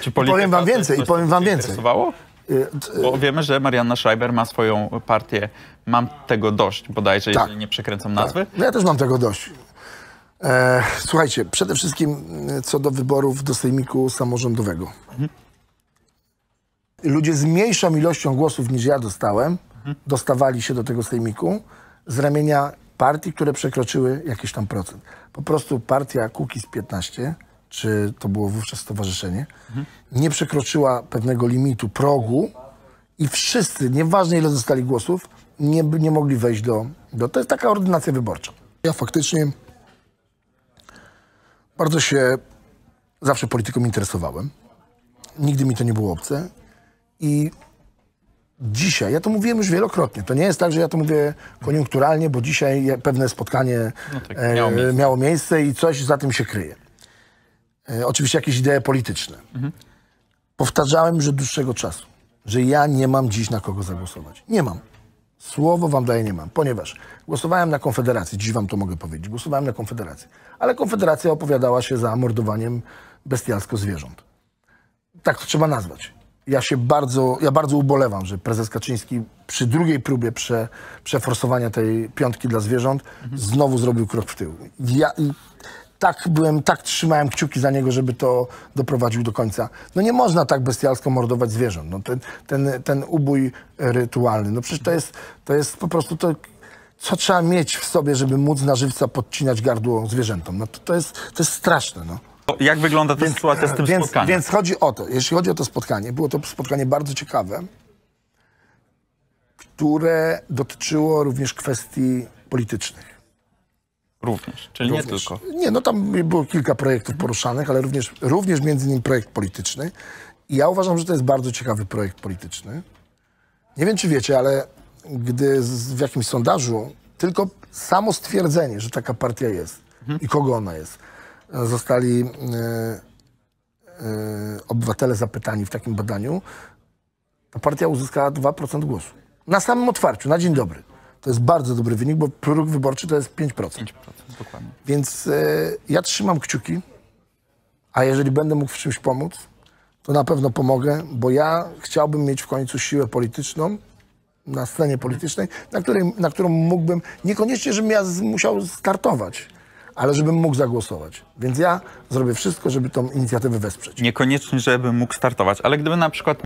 Czy powiem wam więcej, i powiem wam więcej. Y, y, Bo wiemy, że Marianna Schreiber ma swoją partię Mam tego dość, bodajże, tak. jeżeli nie przekręcam nazwy. Tak. No ja też mam tego dość. E, słuchajcie, przede wszystkim y, co do wyborów do sejmiku samorządowego. Mhm. Ludzie z mniejszą ilością głosów niż ja dostałem, mhm. dostawali się do tego sejmiku z ramienia partii, które przekroczyły jakiś tam procent. Po prostu partia z 15 czy to było wówczas stowarzyszenie, mhm. nie przekroczyła pewnego limitu progu i wszyscy, nieważne ile dostali głosów, nie, nie mogli wejść do, do... To jest taka ordynacja wyborcza. Ja faktycznie bardzo się zawsze polityką interesowałem. Nigdy mi to nie było obce. I dzisiaj, ja to mówiłem już wielokrotnie, to nie jest tak, że ja to mówię koniunkturalnie, bo dzisiaj pewne spotkanie no tak, miało, e, miejsce. miało, miejsce. i coś za tym się kryje. E, oczywiście jakieś idee polityczne. Mhm. Powtarzałem już od dłuższego czasu, że ja nie mam dziś na kogo zagłosować. Nie mam. Słowo wam daję nie mam, ponieważ głosowałem na Konfederację, dziś wam to mogę powiedzieć, głosowałem na Konfederację, ale Konfederacja opowiadała się za mordowaniem bestialsko zwierząt. Tak to trzeba nazwać. Ja się bardzo, ja bardzo ubolewam, że prezes Kaczyński przy drugiej próbie prze, przeforsowania tej piątki dla zwierząt mhm. znowu zrobił krok w tył. Ja, tak byłem, tak trzymałem kciuki za niego, żeby to doprowadził do końca. No nie można tak bestialsko mordować zwierząt. No ten, ten, ten ubój rytualny, no przecież to jest, to jest po prostu to, co trzeba mieć w sobie, żeby móc na żywca podcinać gardło zwierzętom. No to, to, jest, to jest straszne, no. Jak wygląda ta więc, sytuacja z tym więc, spotkaniem? Więc chodzi o to, jeśli chodzi o to spotkanie, było to spotkanie bardzo ciekawe, które dotyczyło również kwestii politycznych. Również, czyli również. nie tylko. Nie, no tam było kilka projektów poruszanych, ale również, również między innymi projekt polityczny. I ja uważam, że to jest bardzo ciekawy projekt polityczny. Nie wiem, czy wiecie, ale gdy z, w jakimś sondażu tylko samo stwierdzenie, że taka partia jest mhm. i kogo ona jest, zostali y, y, obywatele zapytani w takim badaniu, ta partia uzyskała 2% głosu. Na samym otwarciu, na dzień dobry. To jest bardzo dobry wynik, bo próg wyborczy to jest 5%. 5%, dokładnie. Więc y, ja trzymam kciuki, a jeżeli będę mógł w czymś pomóc, to na pewno pomogę, bo ja chciałbym mieć w końcu siłę polityczną na scenie politycznej, na, której, na którą mógłbym, niekoniecznie, żebym ja musiał startować, ale żebym mógł zagłosować. Więc ja zrobię wszystko, żeby tą inicjatywę wesprzeć. Niekoniecznie, żebym mógł startować, ale gdyby na przykład